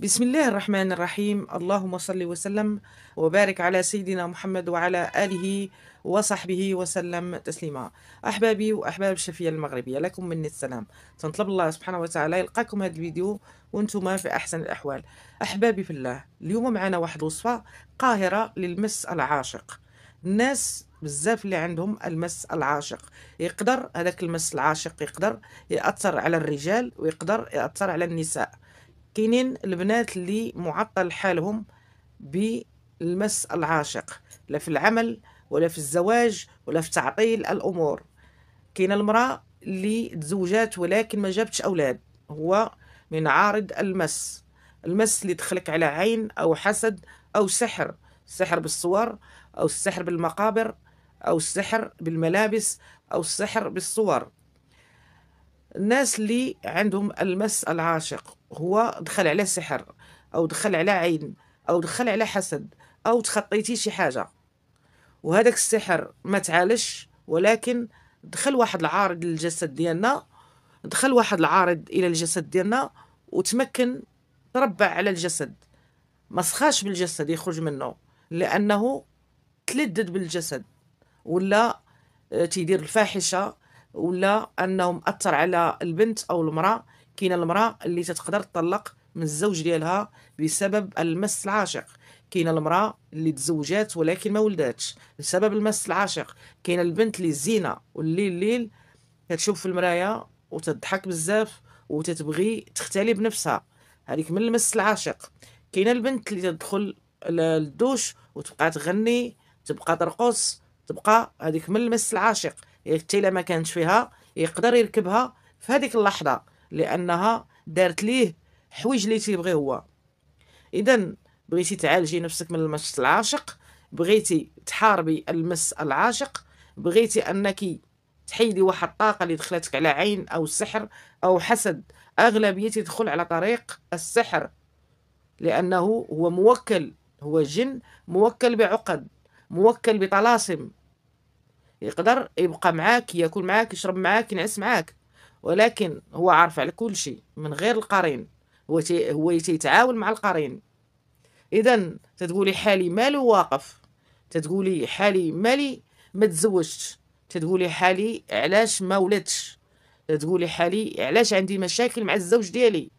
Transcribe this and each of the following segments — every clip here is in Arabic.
بسم الله الرحمن الرحيم اللهم صل وسلم وبارك على سيدنا محمد وعلى آله وصحبه وسلم تسليما أحبابي وأحباب الشفية المغربية لكم مني السلام تنطلب الله سبحانه وتعالى يلقاكم هذا الفيديو وانتم في أحسن الأحوال أحبابي في الله اليوم معنا واحد الوصفة قاهرة للمس العاشق الناس بزاف اللي عندهم المس العاشق يقدر هذاك المس العاشق يقدر يأثر على الرجال ويقدر يأثر على النساء كاينين البنات اللي معطل حالهم بالمس العاشق لا في العمل ولا في الزواج ولا في تعطيل الامور كاينه المراه اللي تزوجات ولكن ما جابتش اولاد هو من عارض المس المس اللي دخلك على عين او حسد او سحر السحر بالصور او السحر بالمقابر او السحر بالملابس او السحر بالصور الناس اللي عندهم المس العاشق هو دخل على سحر او دخل على عين او دخل على حسد او تخطيتي شي حاجه وهذاك السحر ما تعالش ولكن دخل واحد العارض للجسد ديالنا دخل واحد العارض الى الجسد ديالنا وتمكن تربع على الجسد ما سخاش بالجسد يخرج منه لانه تلدد بالجسد ولا آه، تيدير الفاحشه ولا انه مأثر على البنت او المراه كاينه المراه اللي تتقدر تطلق من الزوج ديالها بسبب المس العاشق كاينه المراه اللي تزوجات ولكن ما ولداتش بسبب المس العاشق كاينه البنت اللي زينه والليل الليل كتشوف في المرايه وتضحك بزاف وتتبغي تختلي بنفسها هذيك من المس العاشق كاينه البنت اللي تدخل للدوش وتبقى تغني تبقى ترقص تبقى هذيك من المس العاشق حتى الا ما كانش فيها يقدر يركبها في هذيك اللحظه لانها دارت ليه حوايج اللي تيبغي هو اذا بغيتي تعالجي نفسك من المس العاشق بغيتي تحاربي المس العاشق بغيتي انك تحيدي واحد الطاقه اللي دخلتك على عين او سحر او حسد اغلبيه تدخل على طريق السحر لانه هو موكل هو جن موكل بعقد موكل بطلاسم يقدر يبقى معاك ياكل معاك يشرب معاك ينعس معاك ولكن هو عارف على كل شيء من غير القرين هو تي هو تيتعاون مع القرين اذا تتقولي حالي مالو واقف تتقولي حالي مالي ما تزوجتش تتقولي حالي علاش ما ولدتش تتقولي حالي علاش عندي مشاكل مع الزوج ديالي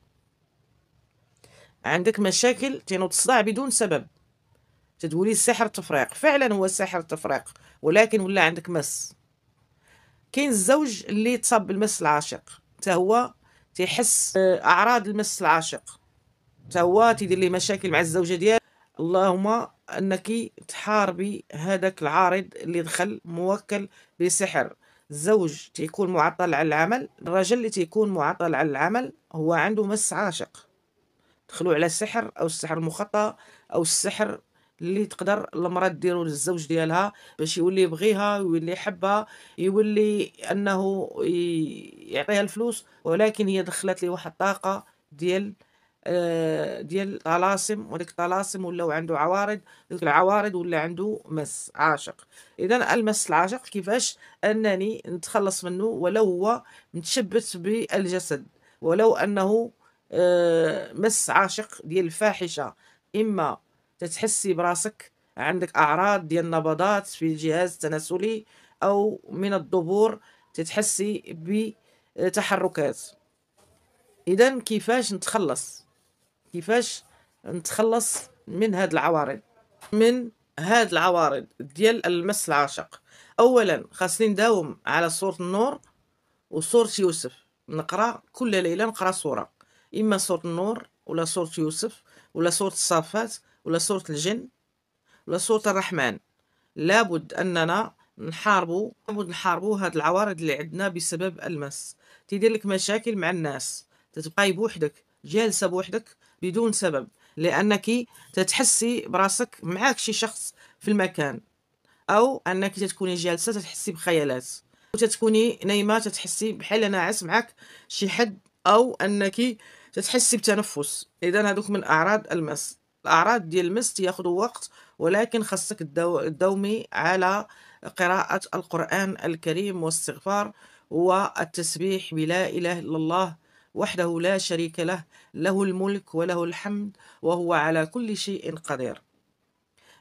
عندك مشاكل تنوض الصداع بدون سبب تتقولي سحر تفريق فعلا هو سحر تفريق ولكن ولا عندك مس كاين الزوج اللي تصاب بالمس العاشق حتى هو تيحس اعراض المس العاشق حتى هو تيدير ليه مشاكل مع الزوجه ديالو اللهم انك تحاربي هذاك العارض اللي دخل موكل بسحر الزوج تيكون معطل على العمل الرجل اللي تيكون معطل على العمل هو عنده مس عاشق دخلوا على السحر او السحر المخطى او السحر اللي تقدر المرأة ديرو للزوج ديالها باش يولي يبغيها ويولي يحبها يولي أنه يعطيها الفلوس ولكن هي دخلت لي واحد الطاقة ديال آه، ديال طلاسم وديك الطلاسم ولاو عنده عوارض ديك العوارض ولا عنده مس عاشق اذا المس العاشق كيفاش انني نتخلص منه ولو هو متشبت بالجسد ولو انه آه، مس عاشق ديال الفاحشه اما تتحسي براسك عندك اعراض ديال نبضات في الجهاز التناسلي او من الضبور تتحسي بتحركات اذا كيفاش نتخلص كيفاش نتخلص من هاد العوارض من هاد العوارض ديال المس العاشق اولا خاصني نداوم على سوره النور وصوره يوسف نقرا كل ليله نقرا سوره اما سوره النور ولا سوره يوسف ولا سوره الصافات ولا صورة الجن ولا صورة الرحمن لابد أننا نحاربوا لابد نحاربوا هاد العوارض اللي عندنا بسبب المس تيدير لك مشاكل مع الناس تتبقاي بوحدك جالسة بوحدك بدون سبب لأنك تتحسي براسك معاك شي شخص في المكان أو أنك تتكوني جالسة تتحسي بخيالات وتتكوني نايمة تتحسي بحال ناعس معاك شي حد أو أنك تتحسي بتنفس إذا هذوك من أعراض المس الاعراض ديال المس ياخذوا وقت ولكن خاصك الدومي على قراءه القران الكريم والاستغفار والتسبيح بلا اله الا الله وحده لا شريك له له الملك وله الحمد وهو على كل شيء قدير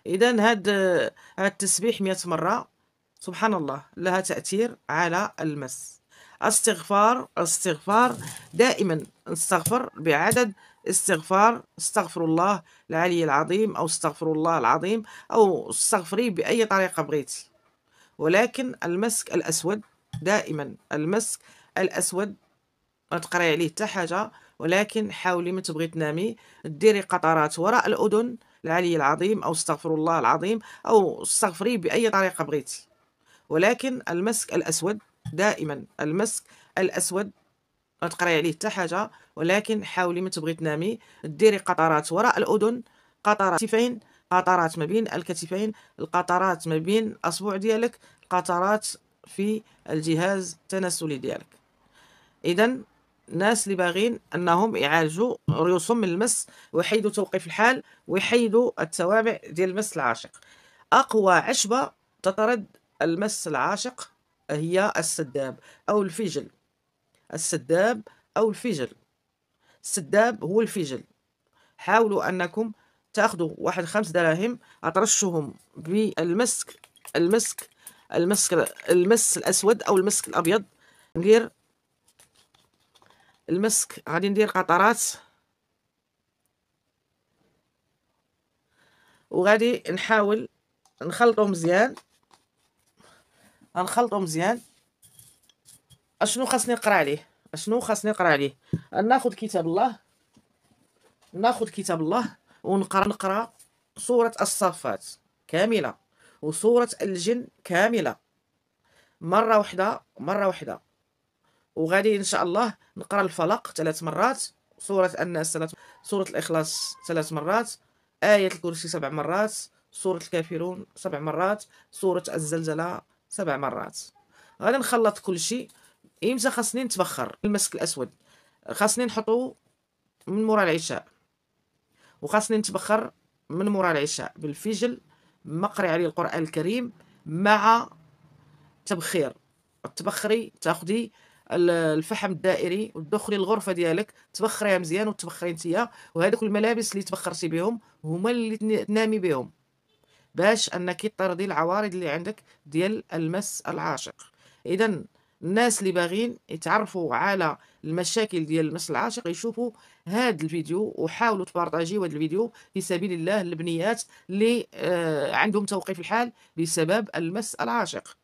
اذا هذا التسبيح 100 مره سبحان الله لها تاثير على المس استغفار استغفار دائما نستغفر بعدد استغفار استغفر الله العلي العظيم أو استغفر الله العظيم أو استغفري بأي طريقة بغيتي ولكن المسك الأسود دائما المسك الأسود ما تقري عليه حتى حاجة ولكن حاولي ما تبغي تنامي ديري قطرات وراء الأذن العلي العظيم أو استغفر الله العظيم أو استغفري بأي طريقة بغيتي ولكن المسك الأسود دائما المسك الأسود ما تقراي عليه حتى حاجه ولكن حاولي ما تبغي تنامي ديري قطرات وراء الاذن قطرات كتفين قطرات ما بين الكتفين القطرات ما بين الاصبع ديالك قطرات في الجهاز التناسلي ديالك اذا الناس اللي باغين انهم يعالجوا ريوسهم من المس ويحيدوا توقيف الحال ويحيدوا التوابع ديال المس العاشق اقوى عشبه تطرد المس العاشق هي السداب او الفجل السداب أو الفجل السداب هو الفجل حاولوا أنكم تاخذوا واحد خمس دراهم أترشهم بالمسك المسك المسك المس الأسود أو المسك الأبيض ندير المسك غادي ندير قطرات وغادي نحاول نخلطو مزيان غنخلطو مزيان اشنو خاصني نقرا عليه اشنو خاصني نقرا عليه ناخذ كتاب الله ناخذ كتاب الله ونقرا نقرا سوره الصفات كامله وسوره الجن كامله مره واحده مره واحده وغادي ان شاء الله نقرا الفلق ثلاث مرات سوره الناس ثلاث سوره الاخلاص ثلاث مرات ايه الكرسي سبع مرات سوره الكافرون سبع مرات سوره الزلزله سبع مرات غادي نخلط كل شيء يمزه خاصني نتبخر المسك الاسود خاصني نحطو من مورا العشاء وخاصني نتبخر من مورا العشاء بالفجل مقري عليه القران الكريم مع تبخير تبخري تاخدي الفحم الدائري وتدخلي الغرفه ديالك تبخريها مزيان وتبخري نتيا وهذوك الملابس اللي تبخرتي بهم هما اللي تنامي بهم باش انك تطردي العوارض اللي عندك ديال المس العاشق اذا الناس اللي باغيين يتعرفوا على المشاكل ديال المس العاشق يشوفوا هذا الفيديو وحاولوا تبارطاجيو هذا الفيديو في سبيل الله البنيات اللي آه عندهم توقيف الحال بسبب المس العاشق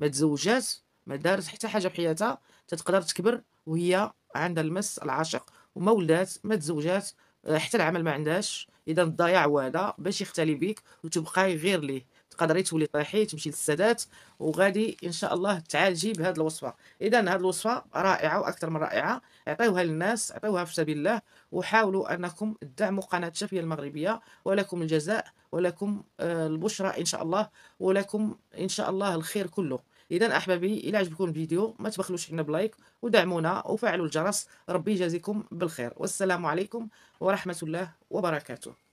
ما تزوجات ما دارت حتى حاجه في حياتها تتقدر تكبر وهي عندها المس العاشق وما ولدات ما تزوجات آه، حتى العمل ما عندهاش اذا الضياع هو هذا باش يختلي بيك وتبقاي غير ليه تقدري تولي طيحي تمشي للسادات وغادي ان شاء الله تعالجي بهذه الوصفه اذا هذه الوصفه رائعه واكثر من رائعه اعطيوها للناس اعطيوها في سبيل الله وحاولوا انكم تدعموا قناه الشافيه المغربيه ولكم الجزاء ولكم آه، البشرى ان شاء الله ولكم ان شاء الله الخير كله اذا احبابي الى عجبكم الفيديو ما تبخلوش حنا بلايك ودعمونا وفعلوا الجرس ربي يجازيكم بالخير والسلام عليكم ورحمه الله وبركاته